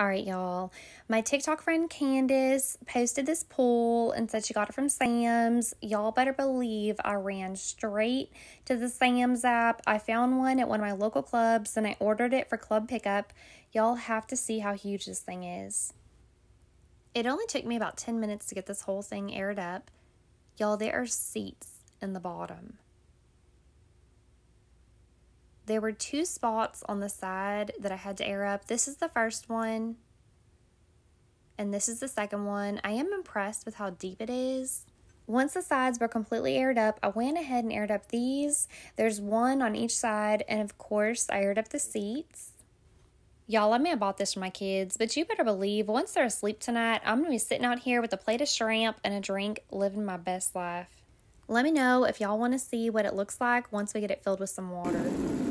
All right, y'all. My TikTok friend Candace posted this poll and said she got it from Sam's. Y'all better believe I ran straight to the Sam's app. I found one at one of my local clubs and I ordered it for club pickup. Y'all have to see how huge this thing is. It only took me about 10 minutes to get this whole thing aired up. Y'all, there are seats in the bottom. There were two spots on the side that I had to air up. This is the first one, and this is the second one. I am impressed with how deep it is. Once the sides were completely aired up, I went ahead and aired up these. There's one on each side, and of course, I aired up the seats. Y'all, I may have bought this for my kids, but you better believe once they're asleep tonight, I'm gonna be sitting out here with a plate of shrimp and a drink, living my best life. Let me know if y'all wanna see what it looks like once we get it filled with some water.